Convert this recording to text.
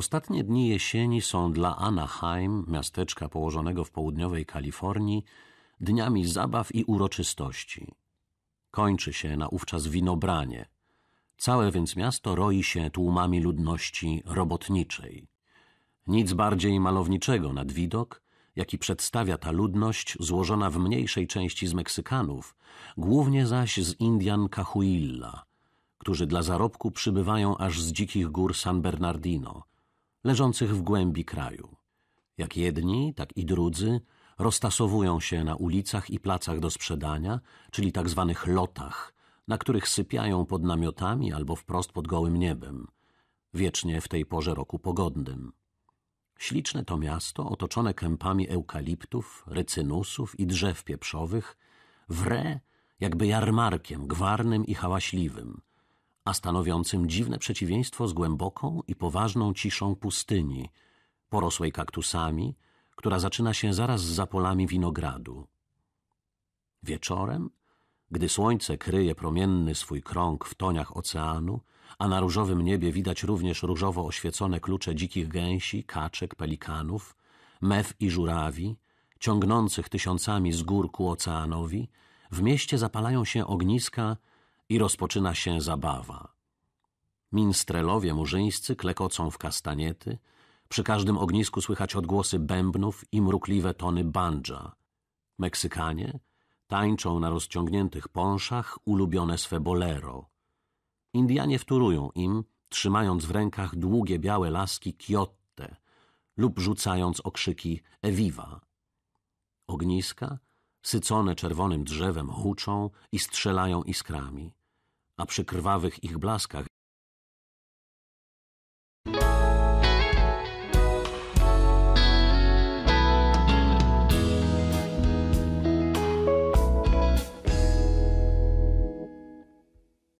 Ostatnie dni jesieni są dla Anaheim, miasteczka położonego w południowej Kalifornii, dniami zabaw i uroczystości. Kończy się naówczas winobranie. Całe więc miasto roi się tłumami ludności robotniczej. Nic bardziej malowniczego nad widok, jaki przedstawia ta ludność złożona w mniejszej części z Meksykanów, głównie zaś z Indian Cahuilla – którzy dla zarobku przybywają aż z dzikich gór San Bernardino, leżących w głębi kraju. Jak jedni, tak i drudzy roztasowują się na ulicach i placach do sprzedania, czyli tak zwanych lotach, na których sypiają pod namiotami albo wprost pod gołym niebem, wiecznie w tej porze roku pogodnym. Śliczne to miasto, otoczone kępami eukaliptów, rycynusów i drzew pieprzowych, wre jakby jarmarkiem gwarnym i hałaśliwym – a stanowiącym dziwne przeciwieństwo z głęboką i poważną ciszą pustyni, porosłej kaktusami, która zaczyna się zaraz za polami winogradu. Wieczorem, gdy słońce kryje promienny swój krąg w toniach oceanu, a na różowym niebie widać również różowo oświecone klucze dzikich gęsi, kaczek, pelikanów, mew i żurawi, ciągnących tysiącami z gór ku oceanowi, w mieście zapalają się ogniska i rozpoczyna się zabawa. Minstrelowie murzyńscy klekocą w kastaniety, przy każdym ognisku słychać odgłosy bębnów i mrukliwe tony banja. Meksykanie tańczą na rozciągniętych pąszach ulubione swe bolero. Indianie wturują im, trzymając w rękach długie białe laski kiotte lub rzucając okrzyki ewiwa. Ogniska, sycone czerwonym drzewem, huczą i strzelają iskrami a przy krwawych ich blaskach